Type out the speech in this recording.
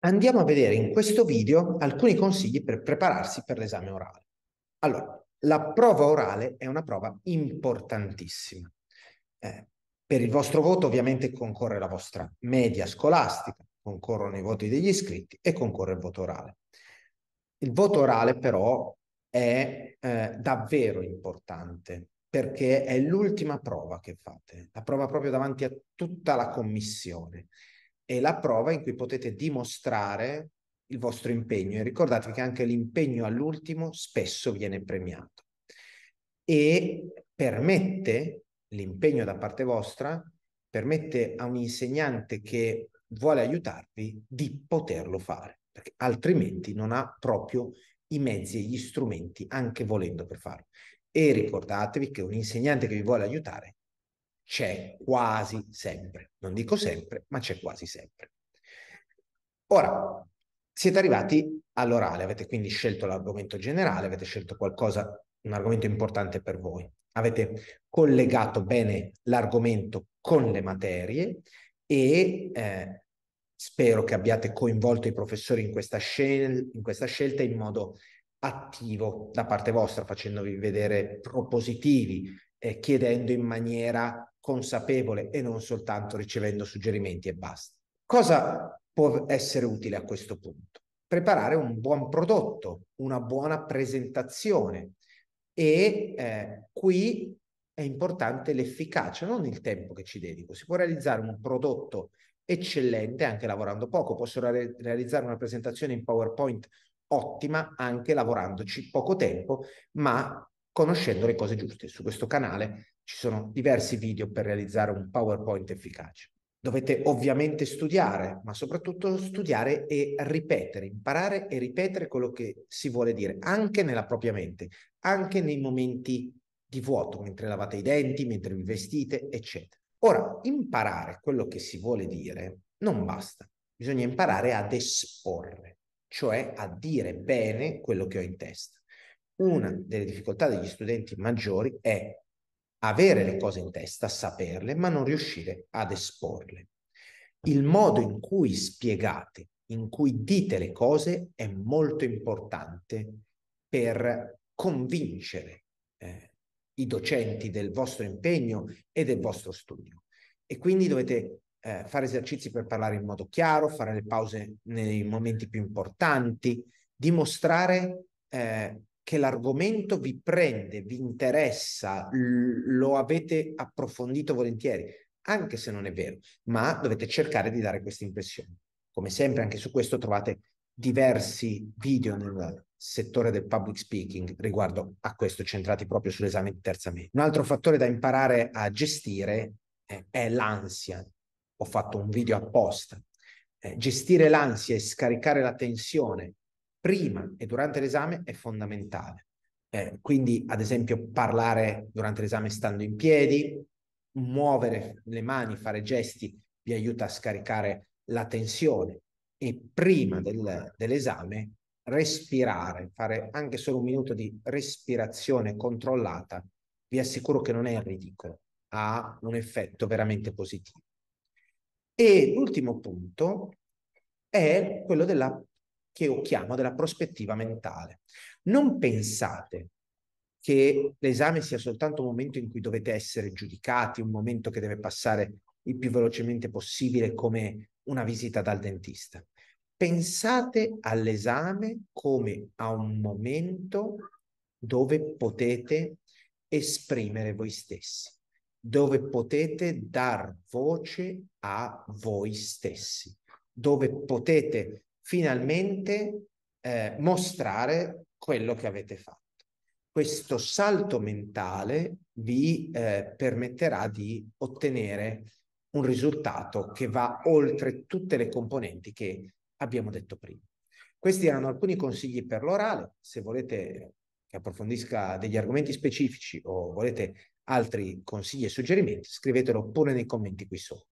Andiamo a vedere in questo video alcuni consigli per prepararsi per l'esame orale. Allora, la prova orale è una prova importantissima. Eh, per il vostro voto ovviamente concorre la vostra media scolastica, concorrono i voti degli iscritti e concorre il voto orale. Il voto orale però è eh, davvero importante perché è l'ultima prova che fate, la prova proprio davanti a tutta la commissione è la prova in cui potete dimostrare il vostro impegno e ricordatevi che anche l'impegno all'ultimo spesso viene premiato e permette l'impegno da parte vostra permette a un insegnante che vuole aiutarvi di poterlo fare perché altrimenti non ha proprio i mezzi e gli strumenti anche volendo per farlo e ricordatevi che un insegnante che vi vuole aiutare c'è quasi sempre. Non dico sempre, ma c'è quasi sempre. Ora, siete arrivati all'orale, avete quindi scelto l'argomento generale, avete scelto qualcosa, un argomento importante per voi. Avete collegato bene l'argomento con le materie e eh, spero che abbiate coinvolto i professori in questa, scel- in questa scelta in modo attivo da parte vostra, facendovi vedere propositivi, eh, chiedendo in maniera consapevole e non soltanto ricevendo suggerimenti e basta. Cosa può essere utile a questo punto? Preparare un buon prodotto, una buona presentazione e eh, qui è importante l'efficacia, non il tempo che ci dedico. Si può realizzare un prodotto eccellente anche lavorando poco, posso re- realizzare una presentazione in PowerPoint ottima anche lavorandoci poco tempo, ma conoscendo le cose giuste. Su questo canale ci sono diversi video per realizzare un PowerPoint efficace. Dovete ovviamente studiare, ma soprattutto studiare e ripetere, imparare e ripetere quello che si vuole dire, anche nella propria mente, anche nei momenti di vuoto, mentre lavate i denti, mentre vi vestite, eccetera. Ora, imparare quello che si vuole dire non basta, bisogna imparare ad esporre, cioè a dire bene quello che ho in testa una delle difficoltà degli studenti maggiori è avere le cose in testa, saperle, ma non riuscire ad esporle. Il modo in cui spiegate, in cui dite le cose è molto importante per convincere eh, i docenti del vostro impegno e del vostro studio. E quindi dovete eh, fare esercizi per parlare in modo chiaro, fare le pause nei momenti più importanti, dimostrare eh, che l'argomento vi prende, vi interessa, lo avete approfondito volentieri, anche se non è vero, ma dovete cercare di dare questa impressione. Come sempre, anche su questo trovate diversi video nel settore del public speaking riguardo a questo, centrati proprio sull'esame di terza media. Un altro fattore da imparare a gestire eh, è l'ansia. Ho fatto un video apposta. Eh, gestire l'ansia e scaricare la tensione prima e durante l'esame è fondamentale. Eh, quindi, ad esempio, parlare durante l'esame stando in piedi, muovere le mani, fare gesti vi aiuta a scaricare la tensione e prima del, dell'esame respirare, fare anche solo un minuto di respirazione controllata, vi assicuro che non è ridicolo, ha un effetto veramente positivo. E l'ultimo punto è quello della che io chiamo della prospettiva mentale. Non pensate che l'esame sia soltanto un momento in cui dovete essere giudicati, un momento che deve passare il più velocemente possibile come una visita dal dentista. Pensate all'esame come a un momento dove potete esprimere voi stessi, dove potete dar voce a voi stessi, dove potete finalmente eh, mostrare quello che avete fatto. Questo salto mentale vi eh, permetterà di ottenere un risultato che va oltre tutte le componenti che abbiamo detto prima. Questi erano alcuni consigli per l'orale, se volete che approfondisca degli argomenti specifici o volete altri consigli e suggerimenti, scrivetelo pure nei commenti qui sotto.